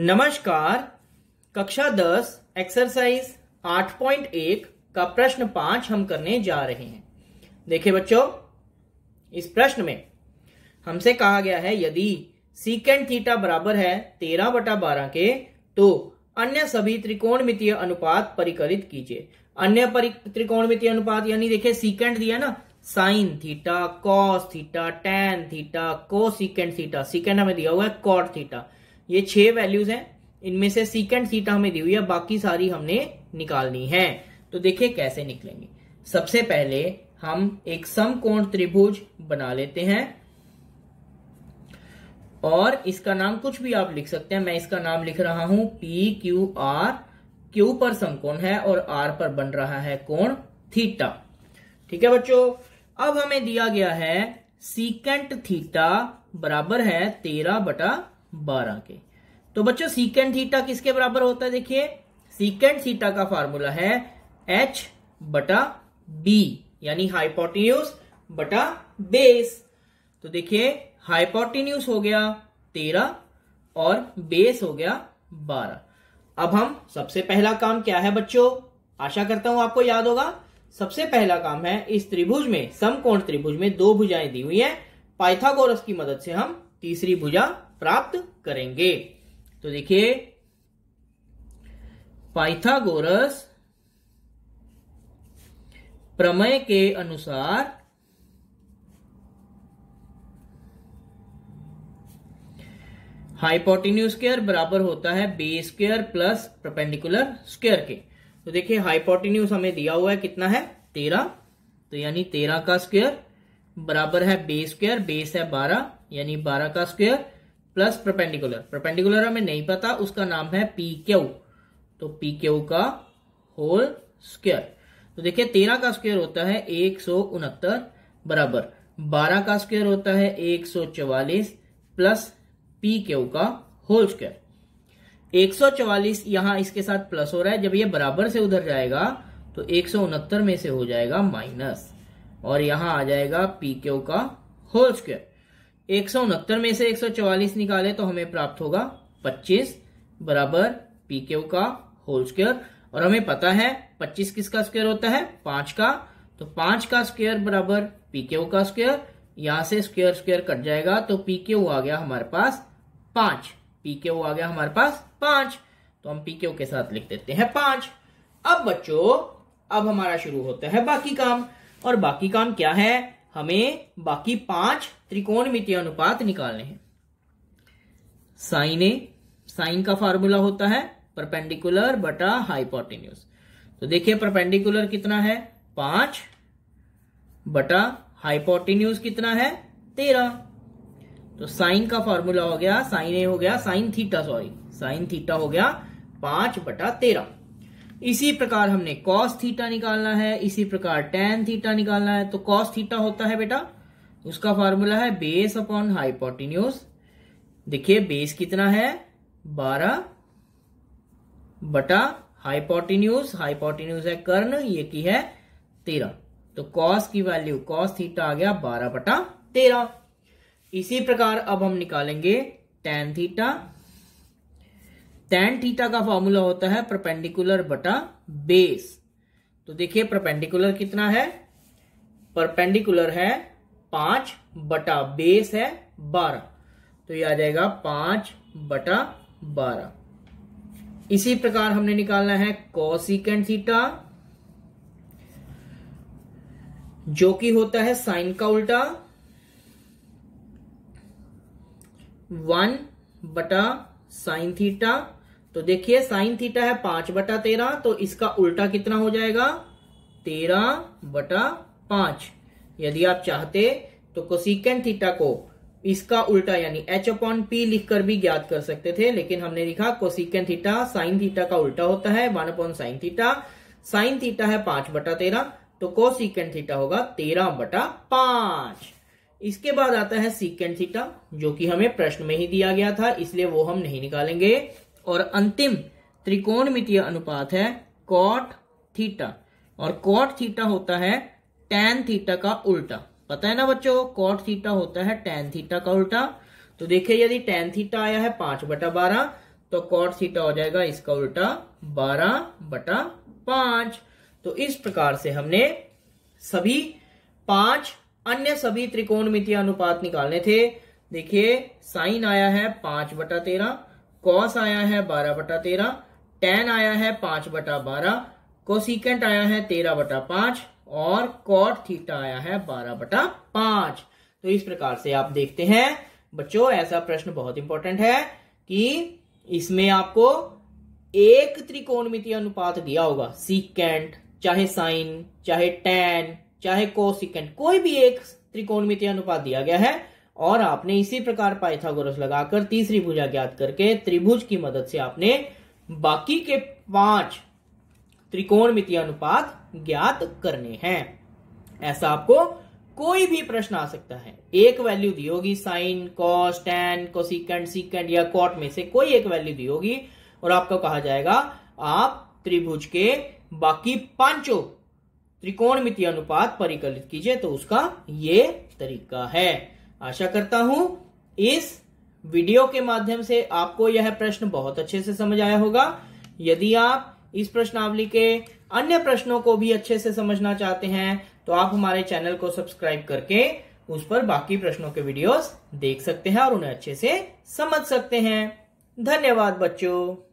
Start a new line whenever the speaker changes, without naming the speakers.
नमस्कार कक्षा दस एक्सरसाइज आठ पॉइंट एक का प्रश्न पांच हम करने जा रहे हैं देखिए बच्चों इस प्रश्न में हमसे कहा गया है यदि सीकेंड थीटा बराबर है तेरह बटा बारह के तो अन्य सभी त्रिकोणमितीय अनुपात परिकलित कीजिए अन्य त्रिकोणमितीय अनुपात यानी देखिए सीकेंड दिया ना sine theta cos theta tan theta secant theta secant हमें दिया हुआ है कॉट थीटा ये छह वैल्यूज हैं इनमें से सीकेंड सीटा हमें दी हुई है बाकी सारी हमने निकालनी है तो देखिए कैसे निकलेंगे सबसे पहले हम एक समकोण त्रिभुज बना लेते हैं और इसका नाम कुछ भी आप लिख सकते हैं मैं इसका नाम लिख रहा हूं पी क्यू आर क्यू पर समकोण है और आर पर बन रहा है कोण थीटा ठीक है बच्चों अब हमें दिया गया है सीकेंट थीटा बराबर है तेरह बटा बारह के तो बच्चों सीकेंड थीटा किसके बराबर होता है देखिए सीकेंड थीटा का फार्मूला है एच बटा बी यानी हाइपोटिन्यूस बटा बेस तो देखिए हाइपोटिन्यूस हो गया तेरह और बेस हो गया बारह अब हम सबसे पहला काम क्या है बच्चों आशा करता हूं आपको याद होगा सबसे पहला काम है इस त्रिभुज में समकोण त्रिभुज में दो भुजाएं दी हुई है पाइथागोरस की मदद से हम तीसरी भुजा प्राप्त करेंगे तो देखिए पाइथागोरस प्रमेय के अनुसार हाइपोटिन्यू स्केयर बराबर होता है B square plus perpendicular square के तो देखिए हाइपोटिन्यूस हमें दिया हुआ है कितना है तेरह तो यानी तेरह का स्केयर बराबर है बी स्केयर बेस है बारह यानी बारह का स्केयर प्लस प्रपेंडिकुलर प्रपेंडिकुलर हमें नहीं पता उसका नाम है पी क्यू तो पी क्यू का होल स्क्वायर तो देखिए तेरह का स्क्वायर होता है एक सौ उनहत्तर बराबर बारह का स्क्वायर होता है एक सौ चवालीस प्लस पी क्यू का होल स्क्वायर एक सौ चवालीस यहां इसके साथ प्लस हो रहा है जब ये बराबर से उधर जाएगा तो एक सौ उनहत्तर में से हो जाएगा माइनस और यहां आ जाएगा पी क्यू का होल स्क्वायर एक में से 144 निकाले तो हमें प्राप्त होगा 25 बराबर पी क्यू का होल स्क्वायर और हमें पता है 25 किसका स्क्वायर होता है पांच का तो पांच का स्क्वायर बराबर पी क्यू का स्क्वायर यहां से स्क्वायर स्क्वायर कट जाएगा तो पी क्यू आ गया हमारे पास पांच पी क्यू आ गया हमारे पास पांच तो हम पी क्यू के साथ लिख देते हैं पांच अब बच्चों अब हमारा शुरू होता है बाकी काम और बाकी काम क्या है हमें बाकी पांच त्रिकोणमितीय अनुपात निकालने हैं साइन ए साइन का फार्मूला होता है परपेंडिकुलर बटा हाइपोटेन्यूज तो देखिए परपेंडिकुलर कितना है पांच बटा हाइपोटेन्यूज कितना है तेरह तो साइन का फॉर्मूला हो गया साइन ए हो गया sine theta sorry sine theta हो गया पांच बटा तेरह इसी प्रकार हमने कॉस थीटा निकालना है इसी प्रकार टेन थीटा निकालना है तो कॉस थीटा होता है बेटा उसका फॉर्मूला है बेस अपॉन हाइपोटिन्यूस देखिए बेस कितना है बारह बटा हाइपोटिन्यूस हाइपोटिन्यूस है कर्ण ये की है तेरह तो कॉस की वैल्यू कॉस थीटा आ गया बारह बटा तेरह इसी प्रकार अब हम निकालेंगे टेन थीटा टेन थीटा का फॉर्मूला होता है परपेंडिकुलर बटा बेस तो देखिए परपेंडिकुलर कितना है परपेंडिकुलर है पांच बटा बेस है बारह तो ये आ जाएगा पांच बटा बारह इसी प्रकार हमने निकालना है कॉसिकेंड थीटा जो कि होता है साइन का उल्टा वन बटा साइन थीटा तो देखिए साइन थीटा है पांच बटा तेरह तो इसका उल्टा कितना हो जाएगा तेरह बटा पांच यदि आप चाहते तो कोसिकेंड थीटा को इसका उल्टा यानी एच अपॉन पी लिखकर भी ज्ञात कर सकते थे लेकिन हमने लिखा कोसिकेंड थीटा साइन थीटा का उल्टा होता है one upon sine theta sine theta है पांच बटा तेरह तो कोसिकेंड थीटा होगा तेरह बटा पांच इसके बाद आता है सीकेंड थीटा जो कि हमें प्रश्न में ही दिया गया था इसलिए वो हम नहीं निकालेंगे और अंतिम त्रिकोणमितीय अनुपात है कॉट थीटा और कॉट थीटा होता है टैन थीटा का उल्टा पता है ना बच्चों कॉट थीटा होता है टेन थीटा का उल्टा तो देखिए यदि टेन थीटा आया है पांच बटा बारह तो कॉट थीटा हो जाएगा इसका उल्टा बारह बटा पांच तो इस प्रकार से हमने सभी पांच अन्य सभी त्रिकोणमितीय अनुपात निकालने थे देखिए साइन आया है पांच बटा तेरह कॉस आया है बारह बटा तेरह टेन आया है पांच बटा बारह कोसिकेंट आया है तेरह बटा पांच और कॉट थीटा आया है बारह बटा पांच तो इस प्रकार से आप देखते हैं बच्चों ऐसा प्रश्न बहुत इंपॉर्टेंट है कि इसमें आपको एक त्रिकोणमितीय अनुपात दिया होगा सीकेंट चाहे साइन चाहे टेन चाहे कोसिकेंट कोई भी एक त्रिकोणमितीय अनुपात दिया गया है और आपने इसी प्रकार पाइथागोरस लगाकर तीसरी भुजा ज्ञात करके त्रिभुज की मदद से आपने बाकी के पांच त्रिकोण अनुपात ज्ञात करने हैं ऐसा आपको कोई भी प्रश्न आ सकता है एक वैल्यू दी होगी sine cos tan cosecant secant या कॉट में से कोई एक वैल्यू दी होगी और आपको कहा जाएगा आप त्रिभुज के बाकी पांचों त्रिकोण अनुपात परिकलित कीजिए तो उसका ये तरीका है आशा करता हूं इस वीडियो के माध्यम से आपको यह प्रश्न बहुत अच्छे से समझ आया होगा यदि आप इस प्रश्नावली के अन्य प्रश्नों को भी अच्छे से समझना चाहते हैं तो आप हमारे चैनल को सब्सक्राइब करके उस पर बाकी प्रश्नों के वीडियोस देख सकते हैं और उन्हें अच्छे से समझ सकते हैं धन्यवाद बच्चों